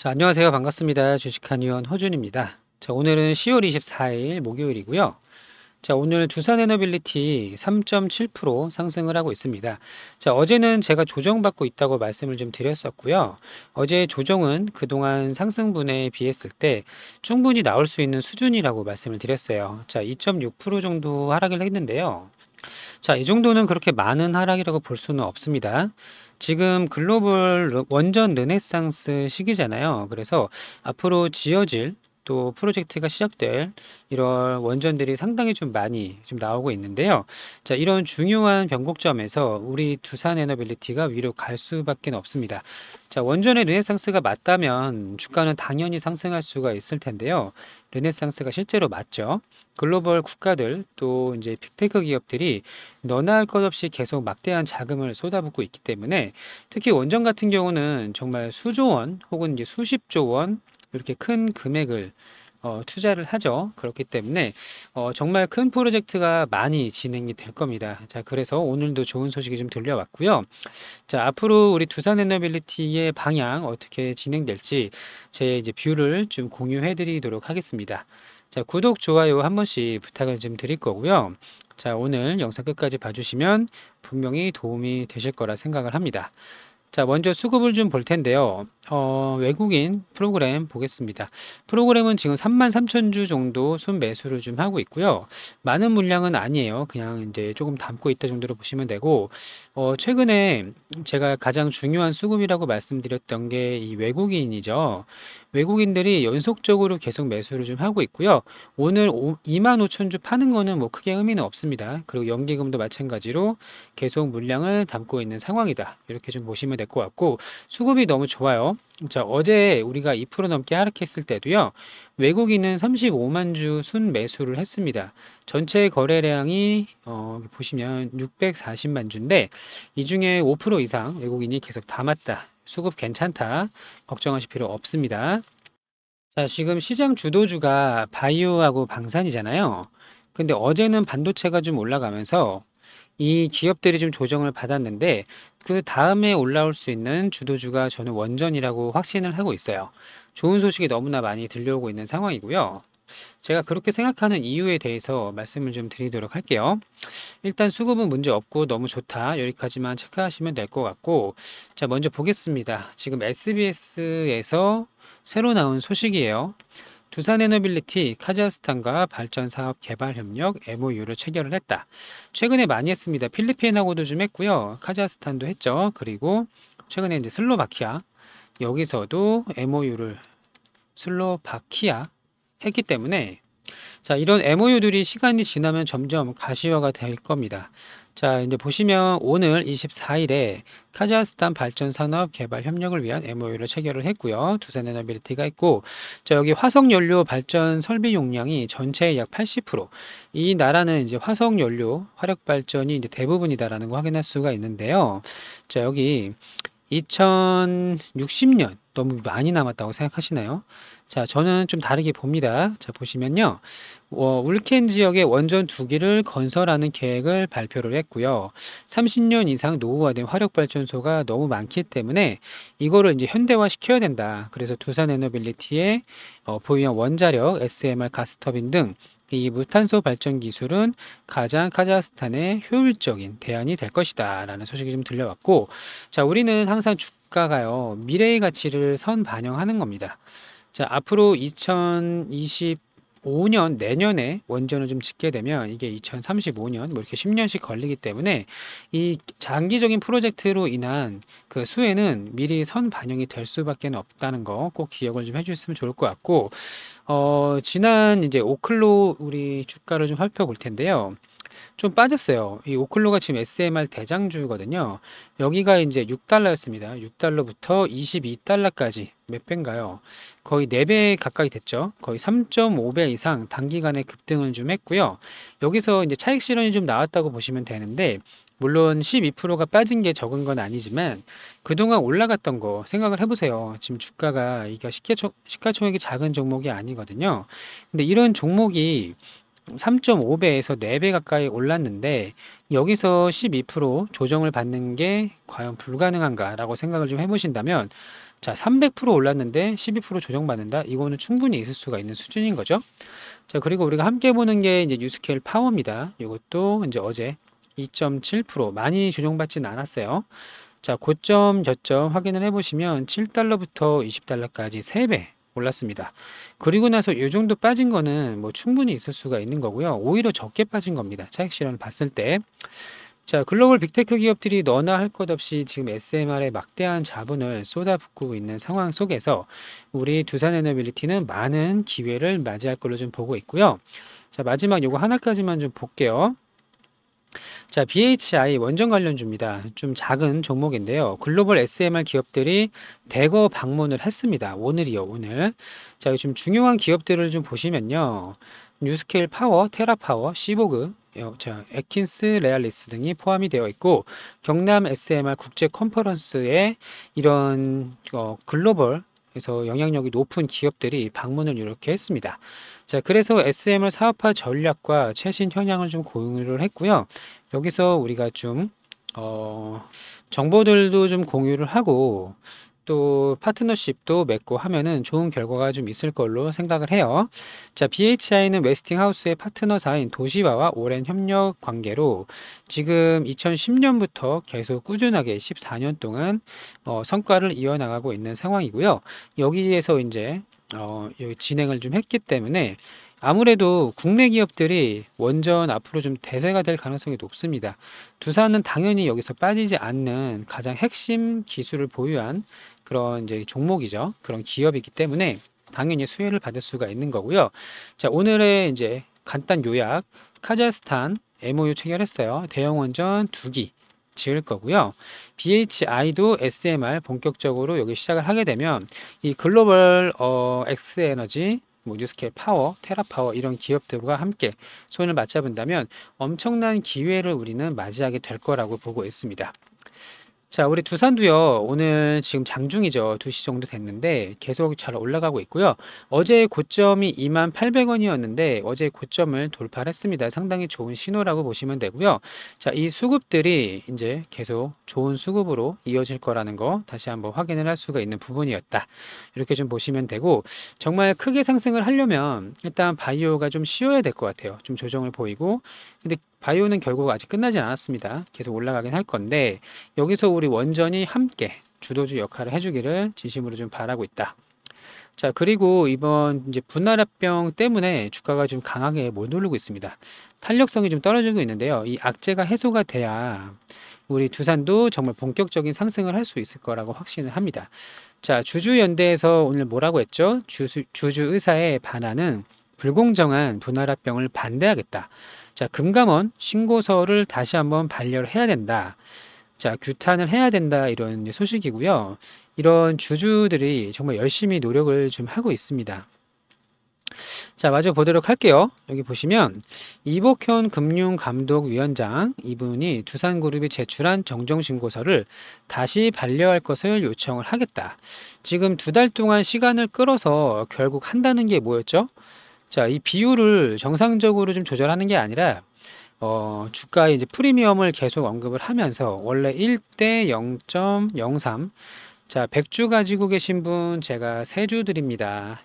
자, 안녕하세요. 반갑습니다. 주식한 의원 허준입니다. 자, 오늘은 10월 24일 목요일이고요. 자, 오늘 두산 에너빌리티 3.7% 상승을 하고 있습니다. 자, 어제는 제가 조정받고 있다고 말씀을 좀 드렸었고요. 어제 조정은 그동안 상승분에 비했을 때 충분히 나올 수 있는 수준이라고 말씀을 드렸어요. 자, 2.6% 정도 하락을 했는데요. 자, 이 정도는 그렇게 많은 하락이라고 볼 수는 없습니다. 지금 글로벌 원전 르네상스 시기잖아요. 그래서 앞으로 지어질 또 프로젝트가 시작될 이런 원전들이 상당히 좀 많이 좀 나오고 있는데요. 자, 이런 중요한 변곡점에서 우리 두산 에너빌리티가 위로 갈 수밖에 없습니다. 자, 원전의 르네상스가 맞다면 주가는 당연히 상승할 수가 있을 텐데요. 르네상스가 실제로 맞죠. 글로벌 국가들 또 이제 빅테크 기업들이 너나 할 것 없이 계속 막대한 자금을 쏟아붓고 있기 때문에 특히 원전 같은 경우는 정말 수조 원 혹은 이제 수십조 원 이렇게 큰 금액을 어, 투자를 하죠. 그렇기 때문에 어, 정말 큰 프로젝트가 많이 진행이 될 겁니다. 자, 그래서 오늘도 좋은 소식이 좀 들려왔고요. 자, 앞으로 우리 두산 에너빌리티의 방향 어떻게 진행될지 제 이제 뷰를 좀 공유해 드리도록 하겠습니다. 자, 구독, 좋아요 한 번씩 부탁을 좀 드릴 거고요. 자, 오늘 영상 끝까지 봐주시면 분명히 도움이 되실 거라 생각을 합니다. 자, 먼저 수급을 좀 볼 텐데요. 어, 외국인 프로그램 보겠습니다. 프로그램은 지금 33,000주 정도 순 매수를 좀 하고 있고요. 많은 물량은 아니에요. 그냥 이제 조금 담고 있다 정도로 보시면 되고 어, 최근에 제가 가장 중요한 수급이라고 말씀드렸던 게 이 외국인이죠. 외국인들이 연속적으로 계속 매수를 좀 하고 있고요. 오늘 25,000주 파는 거는 뭐 크게 의미는 없습니다. 그리고 연기금도 마찬가지로 계속 물량을 담고 있는 상황이다. 이렇게 좀 보시면 될 것 같고 수급이 너무 좋아요. 자, 어제 우리가 2% 넘게 하락했을 때도요. 외국인은 35만 주 순 매수를 했습니다. 전체 거래량이 어, 보시면 640만 주인데 이 중에 5% 이상 외국인이 계속 담았다. 수급 괜찮다. 걱정하실 필요 없습니다. 자, 지금 시장 주도주가 바이오하고 방산이잖아요. 근데 어제는 반도체가 좀 올라가면서 이 기업들이 좀 조정을 받았는데 그 다음에 올라올 수 있는 주도주가 저는 원전이라고 확신을 하고 있어요. 좋은 소식이 너무나 많이 들려오고 있는 상황이고요. 제가 그렇게 생각하는 이유에 대해서 말씀을 좀 드리도록 할게요. 일단 수급은 문제 없고 너무 좋다. 여기까지만 체크하시면 될 것 같고, 자, 먼저 보겠습니다. 지금 SBS에서 새로 나온 소식이에요. 두산에너빌리티 카자흐스탄과 발전사업 개발 협력 MOU를 체결을 했다. 최근에 많이 했습니다. 필리핀하고도 좀 했고요. 카자흐스탄도 했죠. 그리고 최근에 이제 슬로바키아 여기서도 MOU를 슬로바키아 했기 때문에 자 이런 MOU들이 시간이 지나면 점점 가시화가 될 겁니다. 자, 이제 보시면 오늘 24일에 카자흐스탄 발전 산업 개발 협력을 위한 MOU를 체결을 했고요. 두산 에너빌리티가 있고 자, 여기 화석 연료 발전 설비 용량이 전체의 약 80%. 이 나라는 이제 화석 연료 화력 발전이 이제 대부분이다라는 거 확인할 수가 있는데요. 자, 여기 2060년 너무 많이 남았다고 생각하시나요? 자, 저는 좀 다르게 봅니다. 자, 보시면요. 어, 울켄 지역에 원전 두 개를 건설하는 계획을 발표를 했고요. 30년 이상 노후화된 화력발전소가 너무 많기 때문에 이거를 이제 현대화 시켜야 된다. 그래서 두산 에너빌리티의 어, 보유형 원자력, SMR 가스터빈 등 이 무탄소 발전 기술은 가장 카자흐스탄의 효율적인 대안이 될 것이다 라는 소식이 좀 들려왔고 자 우리는 항상 주, 주가가요, 미래의 가치를 선 반영하는 겁니다. 자, 앞으로 2025년 내년에 원전을 좀 짓게 되면 이게 2035년 뭐 이렇게 10년씩 걸리기 때문에 이 장기적인 프로젝트로 인한 그 수혜는 미리 선 반영이 될 수밖에 없다는 거 꼭 기억을 좀 해주셨으면 좋을 것 같고 어 지난 이제 오클로 우리 주가를 좀 살펴볼 텐데요. 좀 빠졌어요. 이 오클로가 지금 SMR 대장주거든요. 여기가 이제 6달러였습니다. 6달러부터 22달러까지 몇 배인가요? 거의 4배 가까이 됐죠. 거의 3.5배 이상 단기간에 급등을 좀 했고요. 여기서 이제 차익 실현이 좀 나왔다고 보시면 되는데 물론 12%가 빠진 게 적은 건 아니지만 그동안 올라갔던 거 생각을 해보세요. 지금 주가가 이게 시가총액이 작은 종목이 아니거든요. 근데 이런 종목이 3.5배에서 4배 가까이 올랐는데 여기서 12% 조정을 받는 게 과연 불가능한가라고 생각을 좀 해보신다면 자, 300% 올랐는데 12% 조정받는다? 이거는 충분히 있을 수가 있는 수준인 거죠. 자, 그리고 우리가 함께 보는 게 이제 뉴스케일 파워입니다. 이것도 이제 어제 2.7% 많이 조정받진 않았어요. 자, 고점, 저점 확인을 해보시면 7달러부터 20달러까지 3배 올랐습니다. 그리고 나서 이 정도 빠진 거는 뭐 충분히 있을 수가 있는 거고요. 오히려 적게 빠진 겁니다. 차익 실현 봤을 때. 자, 글로벌 빅테크 기업들이 너나 할 것 없이 지금 SMR에 막대한 자본을 쏟아붓고 있는 상황 속에서 우리 두산 에너빌리티는 많은 기회를 맞이할 걸로 좀 보고 있고요. 자, 마지막 요거 하나까지만 좀 볼게요. 자, BHI 원전 관련주입니다. 좀 작은 종목인데요. 글로벌 SMR 기업들이 대거 방문을 했습니다. 오늘이요, 오늘. 자, 지금 중요한 기업들을 좀 보시면요. 뉴스케일 파워, 테라파워, 시보그, 자, 에킨스, 레알리스 등이 포함이 되어 있고 경남 SMR 국제 컨퍼런스에 이런 어, 글로벌 그서 영향력이 높은 기업들이 방문을 이렇게 했습니다. 자, 그래서 SMR 사업화 전략과 최신 현황을 좀 공유를 했고요. 여기서 우리가 좀, 어, 정보들도 좀 공유를 하고, 또 파트너십도 맺고 하면은 좋은 결과가 좀 있을 걸로 생각을 해요. 자, BHI는 웨스팅하우스의 파트너사인 도시바와 오랜 협력 관계로 지금 2010년부터 계속 꾸준하게 14년 동안 어, 성과를 이어나가고 있는 상황이고요. 여기에서 이제 어, 진행을 좀 했기 때문에 아무래도 국내 기업들이 원전 앞으로 좀 대세가 될 가능성이 높습니다. 두산은 당연히 여기서 빠지지 않는 가장 핵심 기술을 보유한 그런 이제 종목이죠. 그런 기업이기 때문에 당연히 수혜를 받을 수가 있는 거고요. 자, 오늘의 이제 간단 요약. 카자흐스탄 MOU 체결했어요. 대형 원전 두기 지을 거고요. BHI도 SMR 본격적으로 여기 시작을 하게 되면 이 글로벌 어, X에너지 뭐 뉴스케일 파워, 테라파워 이런 기업들과 함께 손을 맞잡은다면 엄청난 기회를 우리는 맞이하게 될 거라고 보고 있습니다. 자, 우리 두산도요, 오늘 지금 장중이죠. 2시 정도 됐는데 계속 잘 올라가고 있고요. 어제 고점이 2만 800원이었는데 어제 고점을 돌파를 했습니다. 상당히 좋은 신호라고 보시면 되고요. 자, 이 수급들이 이제 계속 좋은 수급으로 이어질 거라는 거 다시 한번 확인을 할 수가 있는 부분이었다. 이렇게 좀 보시면 되고, 정말 크게 상승을 하려면 일단 바이오가 좀 쉬어야 될 것 같아요. 좀 조정을 보이고, 근데 바이오는 결국 아직 끝나지 않았습니다. 계속 올라가긴 할 건데 여기서 우리 원전이 함께 주도주 역할을 해주기를 진심으로 좀 바라고 있다. 자 그리고 이번 이제 분할합병 때문에 주가가 좀 강하게 못 오르고 있습니다. 탄력성이 좀 떨어지고 있는데요. 이 악재가 해소가 돼야 우리 두산도 정말 본격적인 상승을 할 수 있을 거라고 확신을 합니다. 자 주주연대에서 오늘 뭐라고 했죠? 주주 의사의 반환은 불공정한 분할합병을 반대하겠다. 자, 금감원 신고서를 다시 한번 반려를 해야 된다. 자, 규탄을 해야 된다. 이런 소식이고요. 이런 주주들이 정말 열심히 노력을 좀 하고 있습니다. 자, 마저 보도록 할게요. 여기 보시면 이복현 금융감독위원장 이분이 두산그룹이 제출한 정정신고서를 다시 반려할 것을 요청을 하겠다. 지금 두 달 동안 시간을 끌어서 결국 한다는 게 뭐였죠? 자, 이 비율을 정상적으로 좀 조절하는 게 아니라 어, 주가의 이제 프리미엄을 계속 언급을 하면서 원래 1대 0.03 자, 100주 가지고 계신 분 제가 3주 드립니다.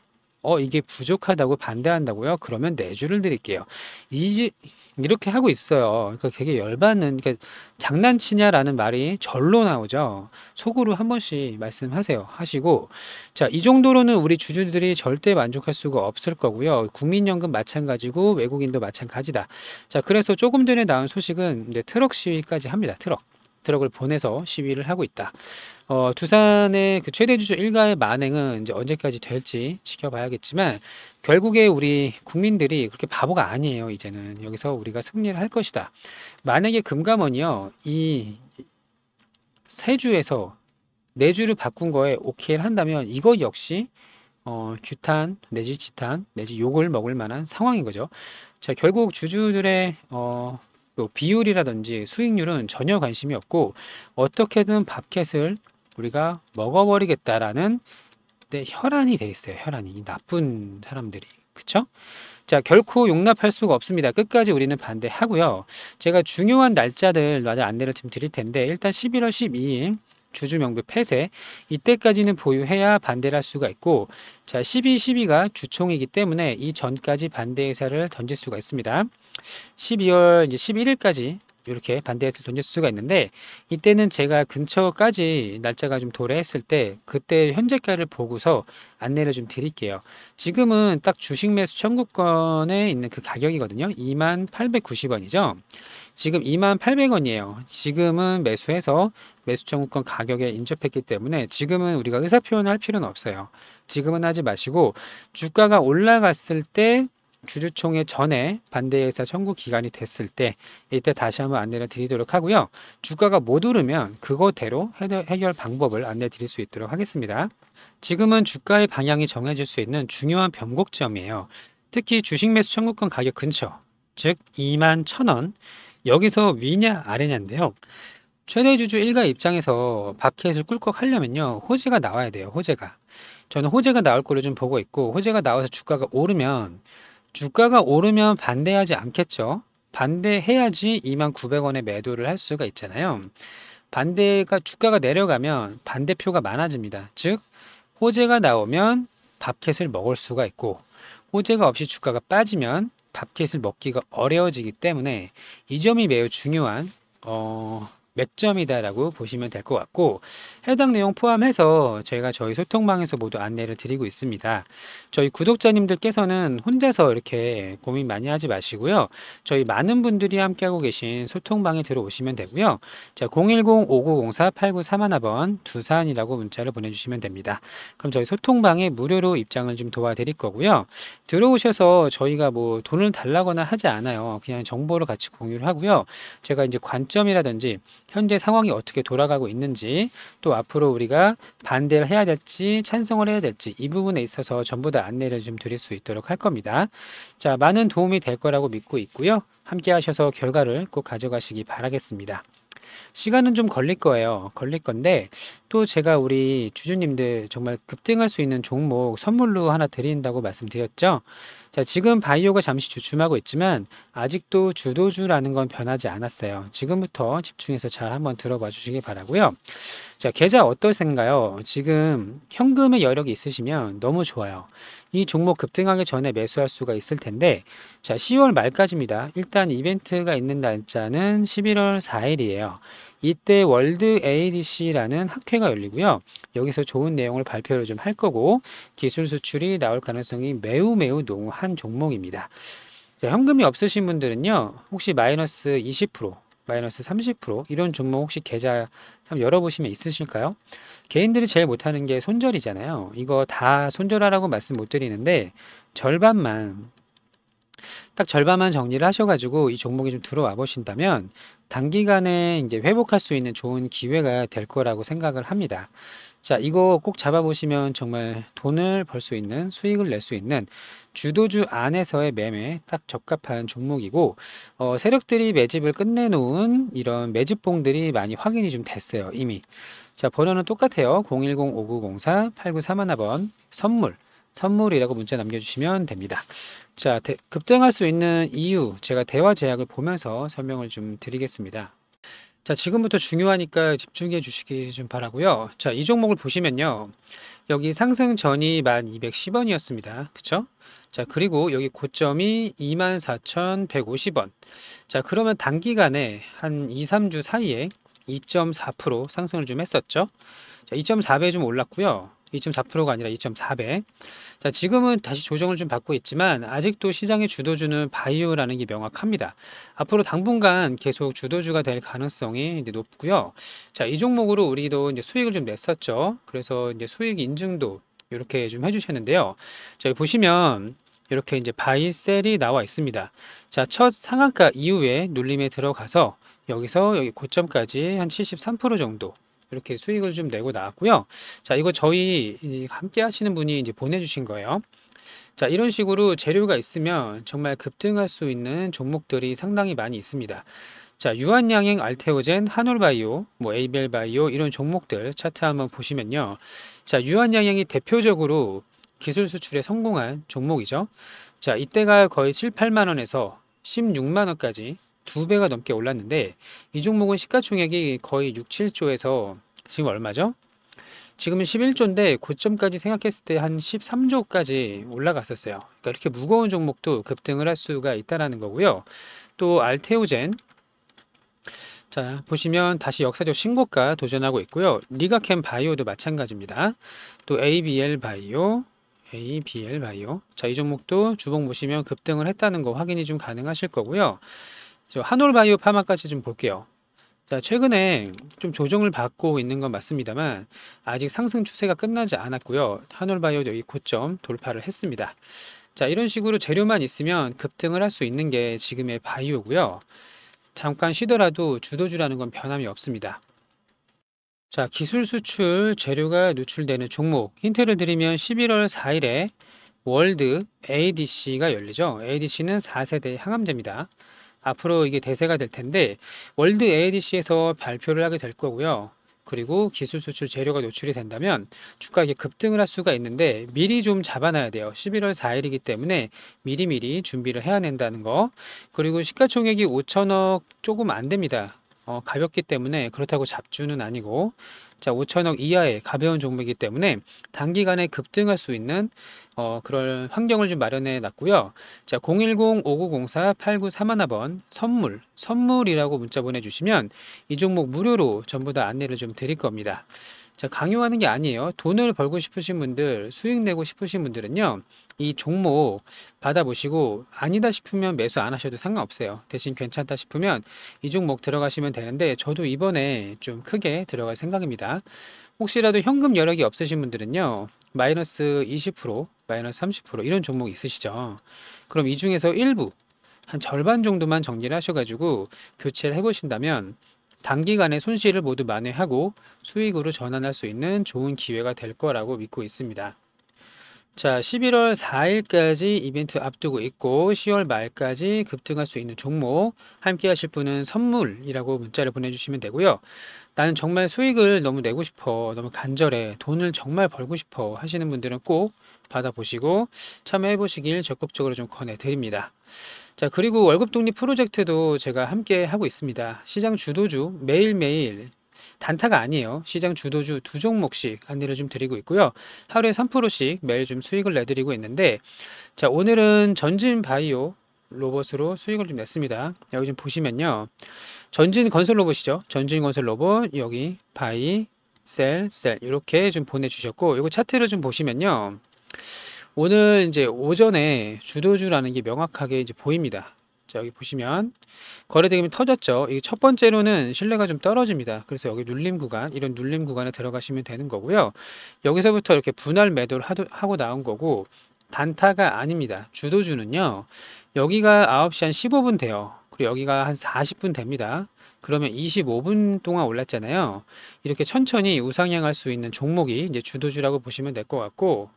어 이게 부족하다고 반대한다고요? 그러면 내주를 네 드릴게요. 이 이렇게 하고 있어요. 그러니까 되게 열받는 그러니까 장난치냐라는 말이 절로 나오죠. 속으로 한 번씩 말씀하세요. 하시고 자 이 정도로는 우리 주주들이 절대 만족할 수가 없을 거고요. 국민연금 마찬가지고 외국인도 마찬가지다. 자 그래서 조금 전에 나온 소식은 이제 트럭 시위까지 합니다. 트럭. 트럭을 보내서 시위를 하고 있다. 어, 두산의 그 최대 주주 일가의 만행은 이제 언제까지 될지 지켜봐야겠지만 결국에 우리 국민들이 그렇게 바보가 아니에요. 이제는 여기서 우리가 승리를 할 것이다. 만약에 금감원이요 이세 주에서 네 주를 바꾼 거에 오케이를 한다면 이거 역시 어, 규탄 내지 지탄 내지 욕을 먹을 만한 상황인 거죠. 자 결국 주주들의 어, 또 뭐 비율이라든지 수익률은 전혀 관심이 없고 어떻게든 밥캣을 우리가 먹어버리겠다라는 데 네, 혈안이 돼 있어요. 혈안이 나쁜 사람들이 그쵸? 자, 결코 용납할 수가 없습니다. 끝까지 우리는 반대하고요. 제가 중요한 날짜들 마저 안내를 좀 드릴 텐데 일단 11월 12일 주주명부 폐쇄 이때까지는 보유해야 반대를 할 수가 있고 자 12, 12가 주총이기 때문에 이 전까지 반대 의사를 던질 수가 있습니다. 12월 이제 11일까지 이렇게 반대해서 던질 수가 있는데 이때는 제가 근처까지 날짜가 좀 도래했을 때 그때 현재가를 보고서 안내를 좀 드릴게요. 지금은 딱 주식 매수 청구권에 있는 그 가격이거든요. 2890원이죠. 지금 2800원이에요. 지금은 매수해서 매수 청구권 가격에 인접했기 때문에 지금은 우리가 의사표현을 할 필요는 없어요. 지금은 하지 마시고 주가가 올라갔을 때 주주총회 전에 반대에서 청구 기간이 됐을 때 이때 다시 한번 안내를 드리도록 하고요. 주가가 못 오르면 그거대로 해결 방법을 안내 드릴 수 있도록 하겠습니다. 지금은 주가의 방향이 정해질 수 있는 중요한 변곡점이에요. 특히 주식 매수 청구권 가격 근처, 즉 2만 1,000원, 여기서 위냐 아래냐인데요. 최대 주주 일가 입장에서 바켓을 꿀꺽 하려면요. 호재가 나와야 돼요. 호재가. 저는 호재가 나올 거를 좀 보고 있고 호재가 나와서 주가가 오르면 주가가 오르면 반대하지 않겠죠. 반대해야지 29,900원에 매도를 할 수가 있잖아요. 반대가 주가가 내려가면 반대표가 많아집니다. 즉 호재가 나오면 밥켓을 먹을 수가 있고 호재가 없이 주가가 빠지면 밥켓을 먹기가 어려워지기 때문에 이 점이 매우 중요한 어, 몇점이다라고 보시면 될 것 같고 해당 내용 포함해서 저희가 저희 소통방에서 모두 안내를 드리고 있습니다. 저희 구독자님들께서는 혼자서 이렇게 고민 많이 하지 마시고요. 저희 많은 분들이 함께하고 계신 소통방에 들어오시면 되고요. 자, 010-5904-8931번 두산이라고 문자를 보내주시면 됩니다. 그럼 저희 소통방에 무료로 입장을 좀 도와드릴 거고요. 들어오셔서 저희가 뭐 돈을 달라거나 하지 않아요. 그냥 정보를 같이 공유를 하고요. 제가 이제 관점이라든지 현재 상황이 어떻게 돌아가고 있는지 또 앞으로 우리가 반대를 해야 될지 찬성을 해야 될지 이 부분에 있어서 전부 다 안내를 좀 드릴 수 있도록 할 겁니다. 자, 많은 도움이 될 거라고 믿고 있고요. 함께 하셔서 결과를 꼭 가져가시기 바라겠습니다. 시간은 좀 걸릴 거예요. 걸릴 건데 또 제가 우리 주주님들 정말 급등할 수 있는 종목 선물로 하나 드린다고 말씀드렸죠. 자, 지금 바이오가 잠시 주춤하고 있지만 아직도 주도주라는 건 변하지 않았어요. 지금부터 집중해서 잘 한번 들어봐 주시기 바라고요. 자, 계좌 어떠신가요? 지금 현금의 여력이 있으시면 너무 좋아요. 이 종목 급등하기 전에 매수할 수가 있을 텐데 자, 10월 말까지입니다. 일단 이벤트가 있는 날짜는 11월 4일이에요. 이때 월드 ADC라는 학회가 열리고요. 여기서 좋은 내용을 발표를 좀 할 거고 기술 수출이 나올 가능성이 매우 매우 농후한 종목입니다. 자, 현금이 없으신 분들은요. 혹시 마이너스 20%, 마이너스 30% 이런 종목 혹시 계좌 한번 열어보시면 있으실까요? 개인들이 제일 못하는 게 손절이잖아요. 이거 다 손절하라고 말씀 못 드리는데 절반만 딱 절반만 정리를 하셔가지고 이 종목이 좀 들어와 보신다면 단기간에 이제 회복할 수 있는 좋은 기회가 될 거라고 생각을 합니다. 자, 이거 꼭 잡아보시면 정말 돈을 벌 수 있는 수익을 낼 수 있는 주도주 안에서의 매매딱 적합한 종목이고 어, 세력들이 매집을 끝내놓은 이런 매집봉들이 많이 확인이 좀 됐어요 이미 자 번호는 똑같아요 010-5904-8931번 선물 선물이라고 문자 남겨주시면 됩니다. 자, 대, 급등할 수 있는 이유, 제가 대화 제약을 보면서 설명을 좀 드리겠습니다. 자, 지금부터 중요하니까 집중해 주시기 좀 바라고요. 자, 이 종목을 보시면요. 여기 상승 전이 1210원이었습니다. 그쵸? 자, 그리고 여기 고점이 24,150원. 자, 그러면 단기간에 한 2, 3주 사이에 2.4% 상승을 좀 했었죠. 자, 2.4배 좀 올랐고요. 2.4%가 아니라 2.4배. 자, 지금은 다시 조정을 좀 받고 있지만 아직도 시장의 주도주는 바이오라는 게 명확합니다. 앞으로 당분간 계속 주도주가 될 가능성이 이제 높고요. 자, 이 종목으로 우리도 이제 수익을 좀 냈었죠. 그래서 이제 수익 인증도 이렇게 좀 해주셨는데요. 저희 보시면 이렇게 이제 바이셀이 나와 있습니다. 자, 첫 상한가 이후에 눌림에 들어가서 여기서 여기 고점까지 한 73% 정도 이렇게 수익을 좀 내고 나왔고요. 자, 이거 저희 함께 하시는 분이 이제 보내주신 거예요. 자, 이런 식으로 재료가 있으면 정말 급등할 수 있는 종목들이 상당히 많이 있습니다. 자, 유한양행, 알테오젠, 한올바이오, 뭐 에이벨바이오 이런 종목들 차트 한번 보시면요. 자, 유한양행이 대표적으로 기술 수출에 성공한 종목이죠. 자, 이때가 거의 7, 8만 원에서 16만 원까지 두 배가 넘게 올랐는데 이 종목은 시가총액이 거의 6, 7조에서 지금 얼마죠? 지금은 11조인데 고점까지 생각했을 때 한 13조까지 올라갔었어요. 그러니까 이렇게 무거운 종목도 급등을 할 수가 있다라는 거고요. 또 알테오젠 자 보시면 다시 역사적 신고가 도전하고 있고요. 리가캠 바이오도 마찬가지입니다. 또 ABL 바이오 ABL 바이오 자 이 종목도 주봉 보시면 급등을 했다는 거 확인이 좀 가능하실 거고요. 한올바이오 파마까지 좀 볼게요. 자, 최근에 좀 조정을 받고 있는 건 맞습니다만 아직 상승 추세가 끝나지 않았고요. 한올바이오도 여기 고점 돌파를 했습니다. 자, 이런 식으로 재료만 있으면 급등을 할 수 있는 게 지금의 바이오고요. 잠깐 쉬더라도 주도주라는 건 변함이 없습니다. 자, 기술 수출 재료가 누출되는 종목 힌트를 드리면 11월 4일에 월드 ADC가 열리죠. ADC는 4세대 항암제입니다. 앞으로 이게 대세가 될 텐데 월드 ADC에서 발표를 하게 될 거고요. 그리고 기술 수출 재료가 노출이 된다면 주가 이 급등을 할 수가 있는데 미리 좀 잡아놔야 돼요. 11월 4일이기 때문에 미리미리 준비를 해야 된다는 거. 그리고 시가총액이 5천억 조금 안 됩니다. 어, 가볍기 때문에 그렇다고 잡주는 아니고 자 5천억 이하의 가벼운 종목이기 때문에 단기간에 급등할 수 있는 어, 그런 환경을 좀 마련해 놨고요. 자 010-5904-8931번 선물 선물이라고 문자 보내주시면 이 종목 무료로 전부 다 안내를 좀 드릴 겁니다. 자, 강요하는 게 아니에요. 돈을 벌고 싶으신 분들, 수익 내고 싶으신 분들은요, 이 종목 받아보시고, 아니다 싶으면 매수 안 하셔도 상관없어요. 대신 괜찮다 싶으면 이 종목 들어가시면 되는데, 저도 이번에 좀 크게 들어갈 생각입니다. 혹시라도 현금 여력이 없으신 분들은요, 마이너스 20%, 마이너스 30% 이런 종목 있으시죠. 그럼 이 중에서 일부, 한 절반 정도만 정리를 하셔가지고 교체를 해보신다면 단기간에 손실을 모두 만회하고 수익으로 전환할 수 있는 좋은 기회가 될 거라고 믿고 있습니다. 자, 11월 4일까지 이벤트 앞두고 있고 10월 말까지 급등할 수 있는 종목 함께 하실 분은 선물이라고 문자를 보내주시면 되고요. 나는 정말 수익을 너무 내고 싶어, 너무 간절해, 돈을 정말 벌고 싶어 하시는 분들은 꼭 받아보시고 참여해보시길 적극적으로 좀 권해드립니다. 자, 그리고 월급 독립 프로젝트도 제가 함께 하고 있습니다. 시장 주도주 매일매일 단타가 아니에요. 시장 주도주 두 종목씩 안내를 좀 드리고 있고요. 하루에 3%씩 매일 좀 수익을 내드리고 있는데 자, 오늘은 전진 바이오 로봇으로 수익을 좀 냈습니다. 여기 좀 보시면요. 전진 건설 로봇이죠. 전진 건설 로봇 여기 바이 셀, 셀 이렇게 좀 보내주셨고 이거 차트를 좀 보시면요. 오늘 이제 오전에 주도주라는 게 명확하게 이제 보입니다. 자, 여기 보시면 거래대금이 터졌죠. 이첫 번째로는 신뢰가 좀 떨어집니다. 그래서 여기 눌림 구간, 이런 눌림 구간에 들어가시면 되는 거고요. 여기서부터 이렇게 분할 매도를 하고 나온 거고 단타가 아닙니다. 주도주는요. 여기가 9시 한 15분 돼요. 그리고 여기가 한 40분 됩니다. 그러면 25분 동안 올랐잖아요. 이렇게 천천히 우상향할 수 있는 종목이 이제 주도주라고 보시면 될 것 같고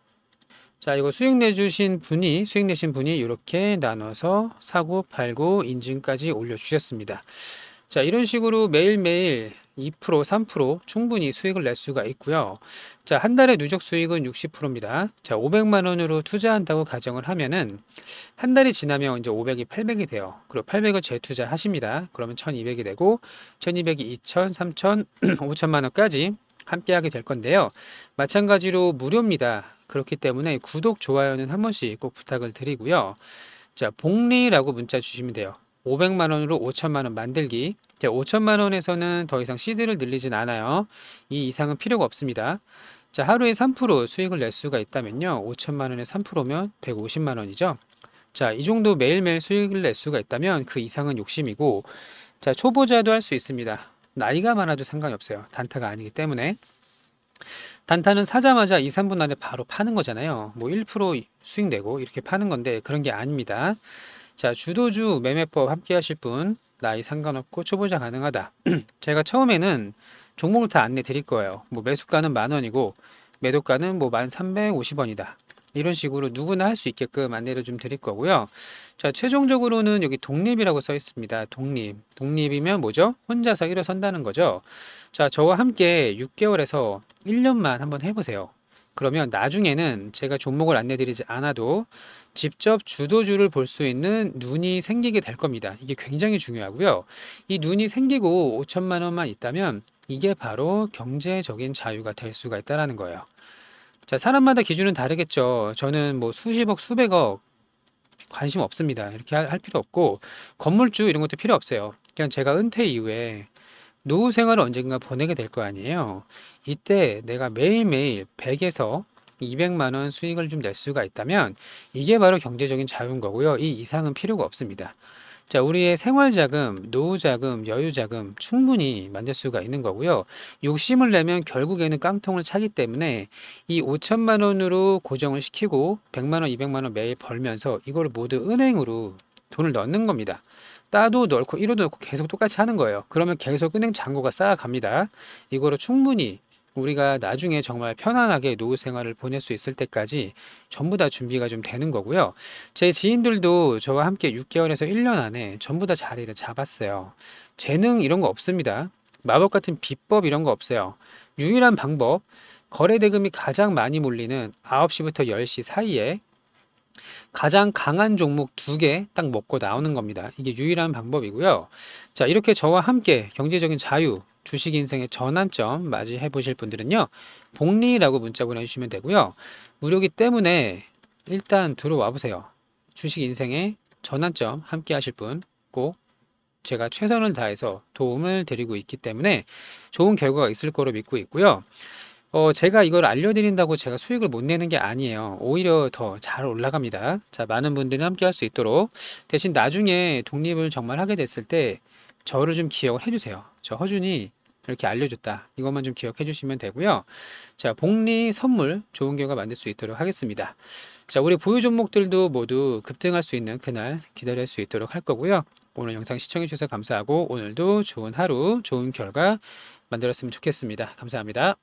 자, 이거 수익 내주신 분이, 수익 내신 분이 이렇게 나눠서 사고, 팔고, 인증까지 올려주셨습니다. 자, 이런 식으로 매일매일 2%, 3% 충분히 수익을 낼 수가 있고요. 자, 한 달에 누적 수익은 60%입니다. 자, 500만 원으로 투자한다고 가정을 하면은 한 달이 지나면 이제 500이 800이 돼요. 그리고 800을 재투자하십니다. 그러면 1200이 되고 1200이 2000, 3000, 5000만 원까지 함께하게 될 건데요. 마찬가지로 무료입니다. 그렇기 때문에 구독, 좋아요는 한 번씩 꼭 부탁을 드리고요. 자, 복리라고 문자 주시면 돼요. 500만 원으로 5천만 원 만들기. 5천만 원에서는 더 이상 시드를 늘리진 않아요. 이 이상은 필요가 없습니다. 자, 하루에 3% 수익을 낼 수가 있다면요. 5천만 원에 3%면 150만 원이죠. 자, 이 정도 매일매일 수익을 낼 수가 있다면 그 이상은 욕심이고 자, 초보자도 할 수 있습니다. 나이가 많아도 상관이 없어요. 단타가 아니기 때문에. 단타는 사자마자 2, 3분 안에 바로 파는 거잖아요. 뭐 1% 수익 내고 이렇게 파는 건데 그런 게 아닙니다. 자, 주도주 매매법 함께 하실 분, 나이 상관없고 초보자 가능하다. 제가 처음에는 종목을 다 안내 드릴 거예요. 뭐 매수가는 만 원이고 매도가는 뭐 만 350원이다. 이런 식으로 누구나 할 수 있게끔 안내를 좀 드릴 거고요. 자, 최종적으로는 여기 독립이라고 써 있습니다. 독립. 독립이면 뭐죠? 혼자서 일어선다는 거죠. 자, 저와 함께 6개월에서 1년만 한번 해보세요. 그러면 나중에는 제가 종목을 안내드리지 않아도 직접 주도주를 볼 수 있는 눈이 생기게 될 겁니다. 이게 굉장히 중요하고요. 이 눈이 생기고 5천만 원만 있다면 이게 바로 경제적인 자유가 될 수가 있다는 거예요. 자, 사람마다 기준은 다르겠죠. 저는 뭐 수십억, 수백억 관심 없습니다. 이렇게 할 필요 없고 건물주 이런 것도 필요 없어요. 그냥 제가 은퇴 이후에 노후 생활을 언젠가 보내게 될 거 아니에요. 이때 내가 매일매일 100에서 200만 원 수익을 좀 낼 수가 있다면 이게 바로 경제적인 자유인 거고요. 이 이상은 필요가 없습니다. 자, 우리의 생활자금, 노후자금, 여유자금 충분히 만들 수가 있는 거고요. 욕심을 내면 결국에는 깡통을 차기 때문에 이 5천만 원으로 고정을 시키고 100만 원, 200만 원 매일 벌면서 이걸 모두 은행으로 돈을 넣는 겁니다. 따도 넣고 1호도 넣고 계속 똑같이 하는 거예요. 그러면 계속 은행 잔고가 쌓아갑니다. 이거로 충분히 우리가 나중에 정말 편안하게 노후 생활을 보낼 수 있을 때까지 전부 다 준비가 좀 되는 거고요. 제 지인들도 저와 함께 6개월에서 1년 안에 전부 다 자리를 잡았어요. 재능 이런 거 없습니다. 마법 같은 비법 이런 거 없어요. 유일한 방법, 거래대금이 가장 많이 몰리는 9시부터 10시 사이에 가장 강한 종목 두 개 딱 먹고 나오는 겁니다. 이게 유일한 방법이고요. 자, 이렇게 저와 함께 경제적인 자유, 주식 인생의 전환점 맞이해 보실 분들은요. 복리라고 문자 보내주시면 되고요. 무료기 때문에 일단 들어와 보세요. 주식 인생의 전환점 함께 하실 분 꼭 제가 최선을 다해서 도움을 드리고 있기 때문에 좋은 결과가 있을 거로 믿고 있고요. 어, 제가 이걸 알려드린다고 제가 수익을 못 내는 게 아니에요. 오히려 더 잘 올라갑니다. 자, 많은 분들이 함께 할 수 있도록. 대신 나중에 독립을 정말 하게 됐을 때 저를 좀 기억을 해주세요. 저 허준이 이렇게 알려줬다. 이것만 좀 기억해 주시면 되고요. 자, 복리 선물 좋은 결과 만들 수 있도록 하겠습니다. 자, 우리 보유 종목들도 모두 급등할 수 있는 그날 기다릴 수 있도록 할 거고요. 오늘 영상 시청해 주셔서 감사하고 오늘도 좋은 하루, 좋은 결과 만들었으면 좋겠습니다. 감사합니다.